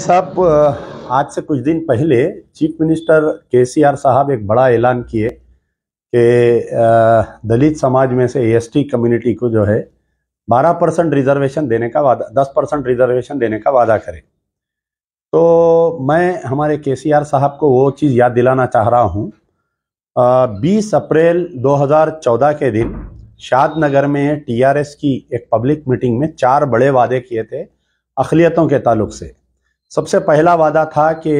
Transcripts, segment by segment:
साहब आज से कुछ दिन पहले चीफ मिनिस्टर आर साहब एक बड़ा ऐलान किए कि दलित समाज में से एसटी कम्युनिटी को जो है 12 परसेंट रिजर्वेशन देने का वादा 10 परसेंट रिजर्वेशन देने का वादा करें तो मैं हमारे आर साहब को वो चीज़ याद दिलाना चाह रहा हूँ बीस अप्रैल 2014 के दिन शाद नगर में टीआरएस की एक पब्लिक मीटिंग में चार बड़े वादे किए थे अखिलियतों के ताल्लुक से सबसे पहला वादा था कि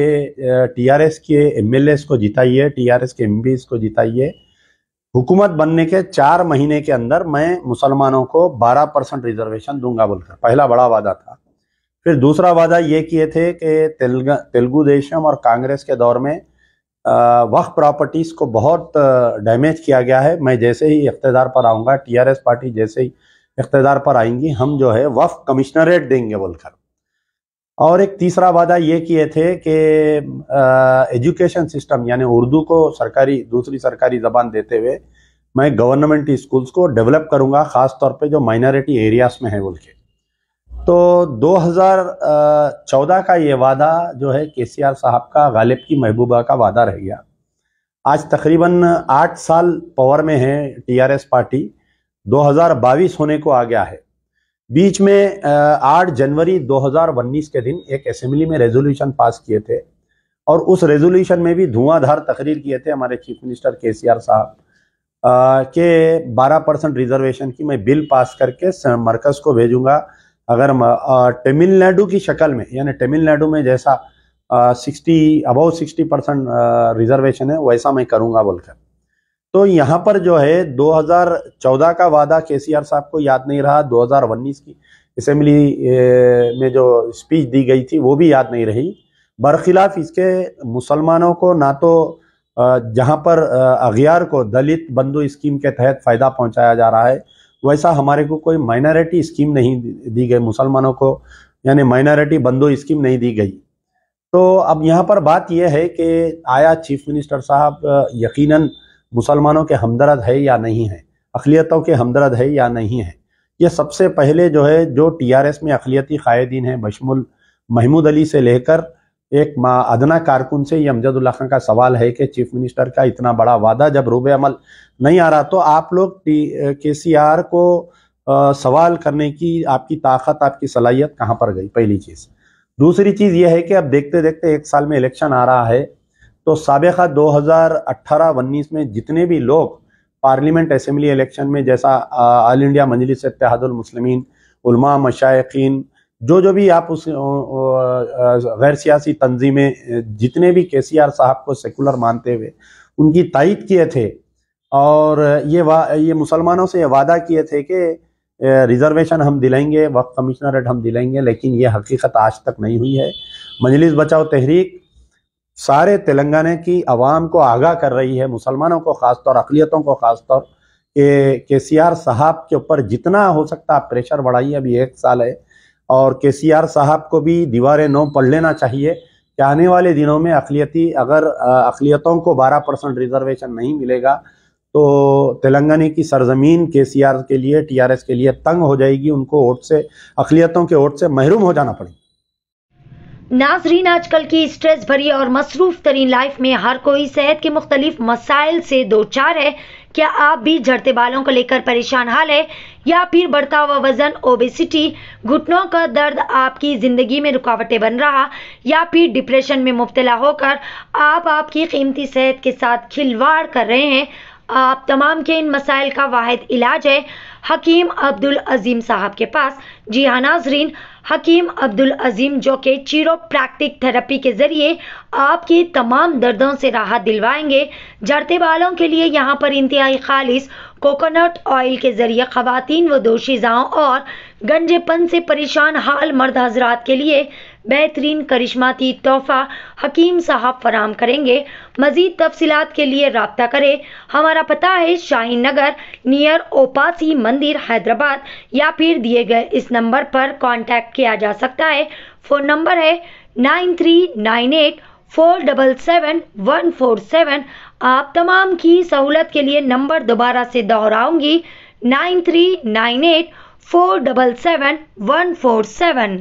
टीआरएस के एमएलए को जिताइए टीआरएस के एमबी को जिताइए हुकूमत बनने के चार महीने के अंदर मैं मुसलमानों को 12 परसेंट रिजर्वेशन दूंगा बोलकर पहला बड़ा वादा था फिर दूसरा वादा ये किए थे कि तेलुगु देशम और कांग्रेस के दौर में वक्त प्रॉपर्टीज़ को बहुत डैमेज किया गया है मैं जैसे ही इकतदार पर आऊँगा टी पार्टी जैसे ही इकतदार पर आएंगी हम जो है वक्फ़ कमिश्नरेट देंगे बोलकर और एक तीसरा वादा ये किए थे कि एजुकेशन सिस्टम यानी उर्दू को सरकारी दूसरी सरकारी ज़बान देते हुए मैं गवर्नमेंट स्कूल्स को डेवलप करूंगा ख़ास तौर पे जो माइनॉरिटी एरियाज में है बोल के तो 2014 का ये वादा जो है के साहब का गालिब की महबूबा का वादा रह गया आज तकरीबन आठ साल पावर में है टीआरएस पार्टी दो होने को आ गया है बीच में आठ जनवरी 2019 के दिन एक असेंबली में रेजोल्यूशन पास किए थे और उस रेजोल्यूशन में भी धुआंधार तकरीर किए थे हमारे चीफ मिनिस्टर के सी आर साहब के 12 परसेंट रिजर्वेशन की मैं बिल पास करके मरकज को भेजूंगा अगर तमिलनाडु की शक्ल में यानी तमिलनाडु में जैसा 60 अबाउ सिक्सटी परसेंट रिजर्वेशन है वैसा मैं करूँगा बोलकर तो यहाँ पर जो है 2014 का वादा केसीआर साहब को याद नहीं रहा 2019 की असम्बली में जो स्पीच दी गई थी वो भी याद नहीं रही बरखिलाफ इसके मुसलमानों को ना तो जहाँ पर अगियार को दलित बंधु स्कीम के तहत फ़ायदा पहुँचाया जा रहा है वैसा हमारे को कोई माइनॉरिटी स्कीम नहीं दी गई मुसलमानों को यानी माइनॉरिटी बंधु स्कीम नहीं दी गई तो अब यहाँ पर बात यह है कि आया चीफ मिनिस्टर साहब यकीनन मुसलमानों के हमदर्द है या नहीं है अखिलियतों के हमदर्द है या नहीं है ये सबसे पहले जो है जो टीआरएस में अखिलती कायदीन हैं बशमुल महमूद अली से लेकर एक मा अदना कारकुन से ये अमजदुल्ला खान का सवाल है कि चीफ मिनिस्टर का इतना बड़ा वादा जब रूब अमल नहीं आ रहा तो आप लोग के सी आर को आ, सवाल करने की आपकी ताकत आपकी सलाहियत कहाँ पर गई पहली चीज़ दूसरी चीज़ यह है कि अब देखते देखते एक साल में इलेक्शन आ रहा है तो सबका दो हज़ार में जितने भी लोग पार्लियामेंट असम्बली इलेक्शन में जैसा आल इंडिया मजलिस इतिहादलमसलमिन मशाइन जो जो भी आप उस गैर सियासी तंजीमें जितने भी के सी आर साहब को सेकुलर मानते हुए उनकी तइद किए थे और ये ये मुसलमानों से वादा किए थे कि रिजर्वेशन हम दिलाएंगे वक्त कमिश्नरेट हम दिलाएंगे लेकिन ये हकीकत आज तक नहीं हुई है मजलिस बचाओ तहरीक सारे तेलंगाना की आवाम को आगाह कर रही है मुसलमानों को ख़ासतौर अकलीतों को ख़ासतौर के के सी आर साहब के ऊपर जितना हो सकता आप प्रेशर बढ़ाइए अभी एक साल है और के सी आर साहब को भी दीवारें नो पढ़ लेना चाहिए कि आने वाले दिनों में अकलीती अगर अकलीतों को बारह परसेंट रिजर्वेशन नहीं मिलेगा तो तेलंगाना की सरजमीन के सी आर के लिए टी आर एस के लिए तंग हो जाएगी उनको वोट से अकलीतों के वोट से महरूम हो जाना पड़ेगा नाजरीन आजकल की स्ट्रेस भरी और मसरूफ तरीन लाइफ में हर कोई सेहत के मुख्तलिफ मसाइल से दो चार है क्या आप भी झड़ते बालों को लेकर परेशान हाल है या फिर बढ़ता हुआ वजन ओबेसिटी घुटनों का दर्द आपकी ज़िंदगी में रुकावटें बन रहा या फिर डिप्रेशन में मुबतला होकर आप आपकी कीमती सेहत के साथ खिलवाड़ कर रहे हैं आप तमाम के इन मसाइल का वाद इलाज है हकीम अब्दुल अजीम साहब के पास जी हाँ नाजरीन हकीम अब्दुल अजीम जो कि चीरो प्रैक्टिक थेरेपी के ज़रिए आपके तमाम दर्दों से राहत दिलवाएंगे जड़ते बालों के लिए यहाँ पर इंतहाई खालिश कोकोनट ऑयल के ज़रिए ख़वान व दोषीज़ाओं और गंजेपन से परेशान हाल मर्द हजरात के लिए बेहतरीन करिश्माती तोहफा हकीम साहब फराम करेंगे मजीद तफसीत के लिए रबता करें हमारा पता है शाहीन नगर नियर ओपासी मंदिर हैदराबाद या फिर दिए गए इस नंबर पर कॉन्टेक्ट किया जा सकता है फ़ोन नंबर है nine three nine eight four double seven one four seven आप तमाम की सहूलत के लिए नंबर दोबारा से दोहराऊंगी nine three nine eight four double seven one four seven